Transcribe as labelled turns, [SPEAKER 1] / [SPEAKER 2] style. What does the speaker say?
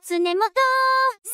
[SPEAKER 1] つ根元、切